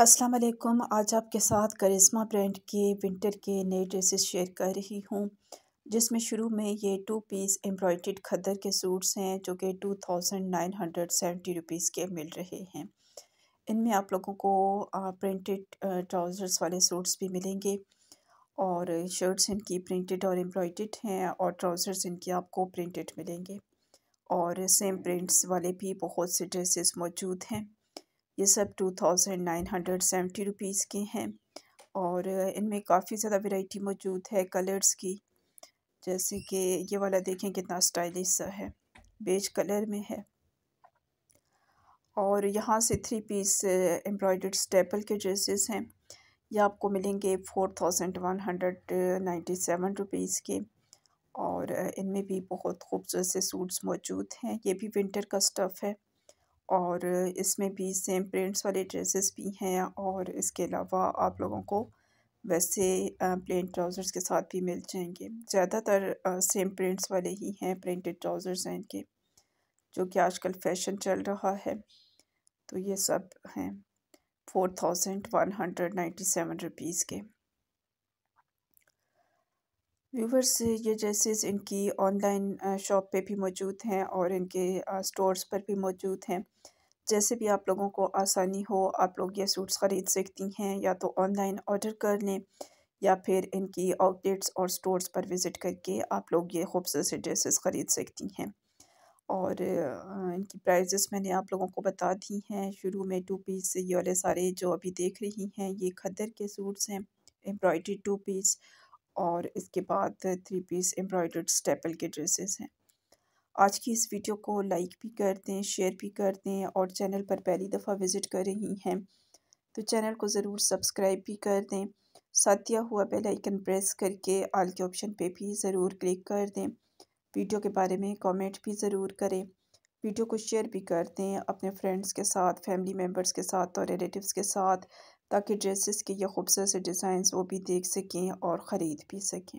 अस्सलाम वालेकुम आज आपके साथ करिश्मा ब्रांड के विंटर के नए ड्रेसेस शेयर कर रही हूँ जिसमें शुरू में ये टू पीस एम्ब्रॉड खदर के सूट्स हैं जो कि two thousand nine hundred seventy rupees के मिल रहे हैं इनमें आप लोगों को प्रिंटेड ट्राउज़र्स वाले सूट्स भी मिलेंगे और शर्ट्स इनकी प्रिंटेड और एम्ब्रॉड हैं और ट्राउज़र्स इनकी आपको प्रिंटेड मिलेंगे और सेम प्रिंट्स वाले भी बहुत से ड्रेसेस मौजूद हैं ये सब two thousand nine hundred seventy rupees के हैं और इनमें काफ़ी ज़्यादा वैरायटी मौजूद है कलर्स की जैसे कि ये वाला देखें कितना स्टाइलिश सा है बेज कलर में है और यहाँ से थ्री पीस एम्ब्रॉयडर्ड स्टेपल के ड्रेसेस हैं ये आपको मिलेंगे four thousand one hundred ninety seven rupees के और इनमें भी बहुत खूबसूरत से सूट्स मौजूद हैं ये भी विंटर का स्टफ़ है और इसमें भी सेम प्रिंट्स वाले ड्रेसेस भी हैं और इसके अलावा आप लोगों को वैसे प्लेन ट्राउज़र्स के साथ भी मिल जाएंगे ज़्यादातर सेम प्रिंट्स वाले ही हैं प्रिंटेड ट्राउज़र्स हैं इनके जो कि आजकल फ़ैशन चल रहा है तो ये सब हैं four thousand one hundred ninety seven rupees के व्यूवर्स ये ड्रेसेस इनकी ऑनलाइन शॉप पे भी मौजूद हैं और इनके स्टोर्स पर भी मौजूद हैं जैसे भी आप लोगों को आसानी हो आप लोग ये सूट्स ख़रीद सकती हैं या तो ऑनलाइन ऑर्डर कर लें या फिर इनकी आउटलेट्स और स्टोर्स पर विज़िट करके आप लोग ये खूबसूरत से ड्रेसेस ख़रीद सकती हैं और इनकी प्राइजेस मैंने आप लोगों को बता दी हैं शुरू में टू पीस ये वाले सारे जो अभी देख रही हैं ये खदर के सूट्स हैं एम्ब्रॉयडरी टू पीस और इसके बाद थ्री पीस एम्ब्रॉयडर्ड स्टेपल के ड्रेसेस हैं आज की इस वीडियो को लाइक भी कर दें शेयर भी कर दें और चैनल पर पहली दफ़ा विज़िट कर रही हैं तो चैनल को ज़रूर सब्सक्राइब भी कर दें साथ दिया हुआ बेल आइकन प्रेस करके आल के ऑप्शन पे भी ज़रूर क्लिक कर दें वीडियो के बारे में कमेंट भी ज़रूर करें वीडियो को शेयर भी कर दें अपने फ्रेंड्स के साथ फैमिली मेम्बर्स के साथ और रिलेटिव्स के साथ ताकि ड्रेसेस के ये खूबसूरत से डिज़ाइंस वो भी देख सकें और ख़रीद भी सकें